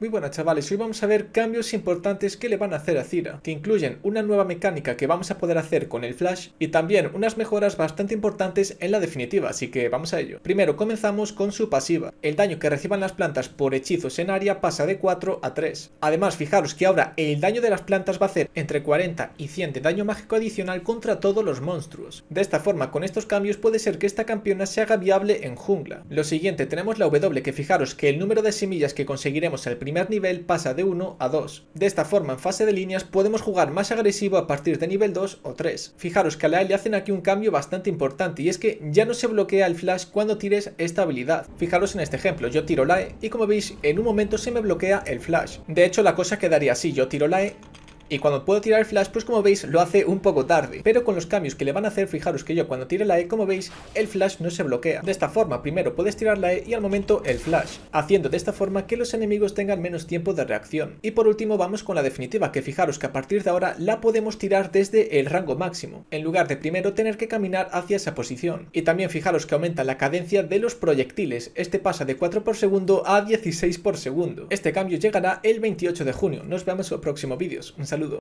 Muy buenas chavales, hoy vamos a ver cambios importantes que le van a hacer a Cira, que incluyen una nueva mecánica que vamos a poder hacer con el Flash y también unas mejoras bastante importantes en la definitiva, así que vamos a ello. Primero comenzamos con su pasiva. El daño que reciban las plantas por hechizos en área pasa de 4 a 3. Además, fijaros que ahora el daño de las plantas va a hacer entre 40 y 100 daño mágico adicional contra todos los monstruos. De esta forma, con estos cambios puede ser que esta campeona se haga viable en jungla. Lo siguiente, tenemos la W, que fijaros que el número de semillas que conseguiremos al primer nivel pasa de 1 a 2. De esta forma, en fase de líneas podemos jugar más agresivo a partir de nivel 2 o 3. Fijaros que a la le hacen aquí un cambio bastante importante y es que ya no se bloquea el flash cuando tires esta habilidad. Fijaros en este ejemplo, yo tiro la E y como veis en un momento se me bloquea el flash. De hecho la cosa quedaría así, yo tiro la E y cuando puedo tirar el flash, pues como veis, lo hace un poco tarde. Pero con los cambios que le van a hacer, fijaros que yo cuando tire la E, como veis, el flash no se bloquea. De esta forma, primero puedes tirar la E y al momento el flash, haciendo de esta forma que los enemigos tengan menos tiempo de reacción. Y por último vamos con la definitiva, que fijaros que a partir de ahora la podemos tirar desde el rango máximo, en lugar de primero tener que caminar hacia esa posición. Y también fijaros que aumenta la cadencia de los proyectiles, este pasa de 4 por segundo a 16 por segundo. Este cambio llegará el 28 de junio, nos vemos en los próximos vídeos. Un saludo.